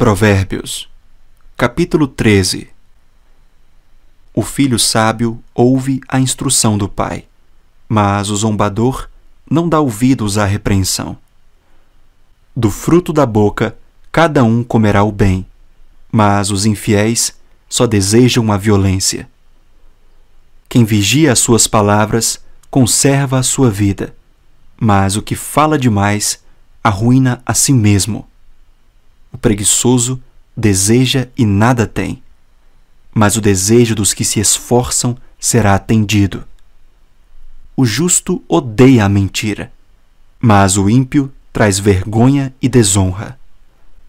Provérbios, capítulo 13 O filho sábio ouve a instrução do pai, mas o zombador não dá ouvidos à repreensão. Do fruto da boca, cada um comerá o bem, mas os infiéis só desejam a violência. Quem vigia as suas palavras conserva a sua vida, mas o que fala demais arruína a si mesmo. O preguiçoso deseja e nada tem, mas o desejo dos que se esforçam será atendido. O justo odeia a mentira, mas o ímpio traz vergonha e desonra.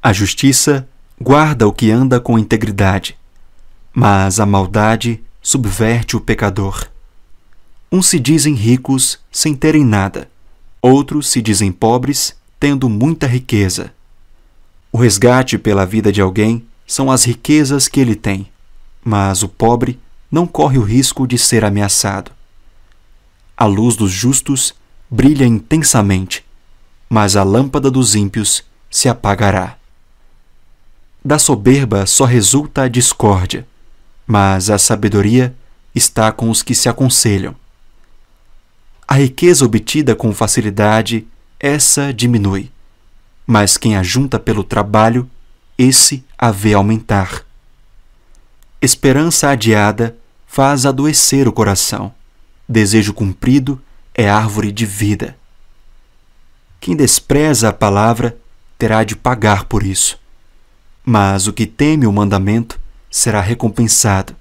A justiça guarda o que anda com integridade, mas a maldade subverte o pecador. Uns se dizem ricos sem terem nada, outros se dizem pobres tendo muita riqueza. O resgate pela vida de alguém são as riquezas que ele tem, mas o pobre não corre o risco de ser ameaçado. A luz dos justos brilha intensamente, mas a lâmpada dos ímpios se apagará. Da soberba só resulta a discórdia, mas a sabedoria está com os que se aconselham. A riqueza obtida com facilidade, essa diminui mas quem ajunta pelo trabalho, esse a vê aumentar. Esperança adiada faz adoecer o coração. Desejo cumprido é árvore de vida. Quem despreza a palavra terá de pagar por isso. Mas o que teme o mandamento será recompensado.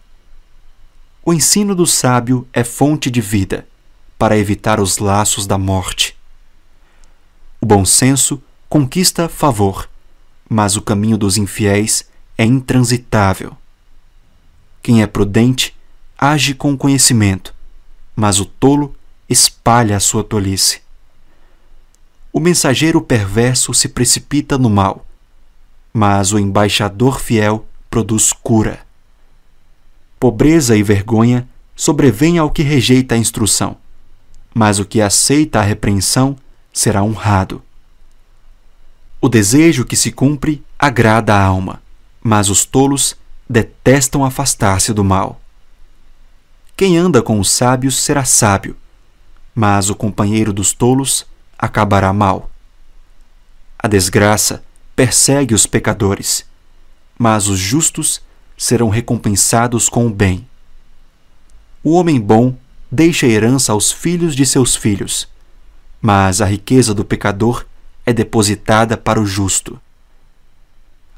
O ensino do sábio é fonte de vida, para evitar os laços da morte. O bom senso conquista favor, mas o caminho dos infiéis é intransitável. Quem é prudente age com conhecimento, mas o tolo espalha a sua tolice. O mensageiro perverso se precipita no mal, mas o embaixador fiel produz cura. Pobreza e vergonha sobrevêm ao que rejeita a instrução, mas o que aceita a repreensão será honrado. O desejo que se cumpre agrada a alma, mas os tolos detestam afastar-se do mal. Quem anda com os sábios será sábio, mas o companheiro dos tolos acabará mal. A desgraça persegue os pecadores, mas os justos serão recompensados com o bem. O homem bom deixa herança aos filhos de seus filhos, mas a riqueza do pecador é depositada para o justo.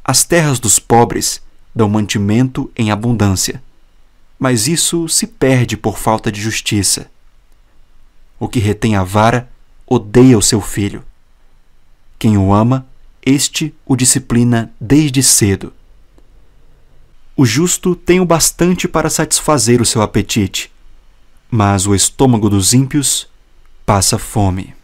As terras dos pobres dão mantimento em abundância, mas isso se perde por falta de justiça. O que retém a vara odeia o seu filho. Quem o ama, este o disciplina desde cedo. O justo tem o bastante para satisfazer o seu apetite, mas o estômago dos ímpios passa fome.